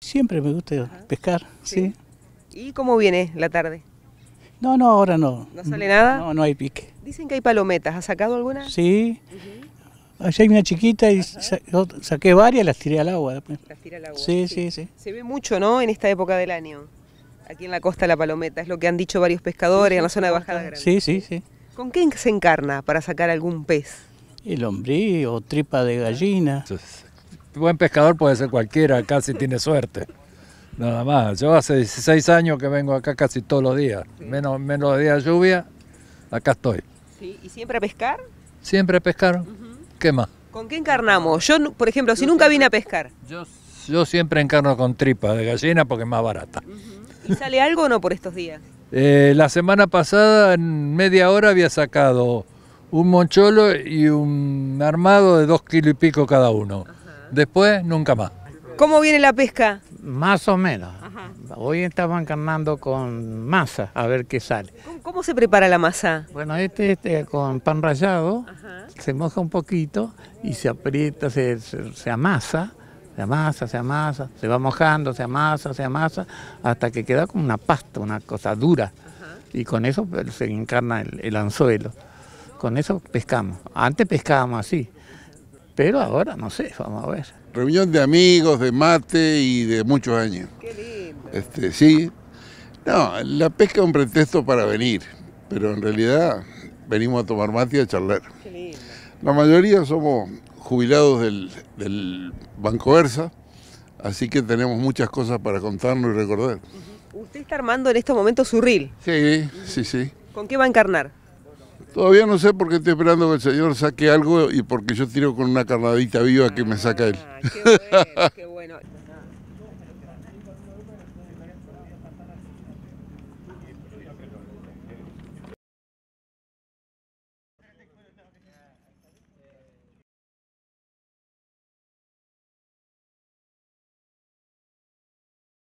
Siempre me gusta pescar, sí. ¿Y cómo viene la tarde? No, no, ahora no. ¿No sale nada? No, no hay pique. Dicen que hay palometas, ¿has sacado alguna? Sí. Allá hay una chiquita y saqué varias y las tiré al agua. Las tiré al agua. Sí, sí, sí, Se ve mucho, ¿no? En esta época del año. Aquí en la costa la palometa, es lo que han dicho varios pescadores en la zona de Bajada Grande. Sí, sí, sí. ¿Con qué se encarna para sacar algún pez? El hombrí o tripa de gallina buen pescador puede ser cualquiera, casi tiene suerte. Nada más. Yo hace 16 años que vengo acá casi todos los días. Menos, menos días de lluvia, acá estoy. ¿Y siempre a pescar? Siempre a pescar. ¿Qué más? ¿Con qué encarnamos? Yo, por ejemplo, si nunca vine a pescar. Yo, siempre encarno con tripa de gallina porque es más barata. ¿Y sale algo o no por estos días? Eh, la semana pasada, en media hora, había sacado un moncholo y un armado de dos kilos y pico cada uno. Después, nunca más. ¿Cómo viene la pesca? Más o menos. Hoy estamos encarnando con masa, a ver qué sale. ¿Cómo, se prepara la masa? Bueno, este, este con pan rallado, se moja un poquito y se aprieta, se, amasa se amasa, se amasa, se va mojando, se amasa, se amasa, hasta que queda como una pasta, una cosa dura. Y con eso pues, se encarna el, anzuelo. Con eso pescamos. Antes pescábamos así. Pero ahora no sé, vamos a ver. Reunión de amigos, de mate y de muchos años. Qué lindo. Este, sí. No, la pesca es un pretexto para venir, pero en realidad venimos a tomar mate y a charlar. Qué lindo. La mayoría somos jubilados del, del Banco Versa, así que tenemos muchas cosas para contarnos y recordar. Usted está armando en este momento su reel. Sí, sí, sí. ¿Con qué va a encarnar? Todavía no sé por qué estoy esperando que el señor saque algo y porque yo tiro con una carnadita viva que me saca él. Ah, qué bueno.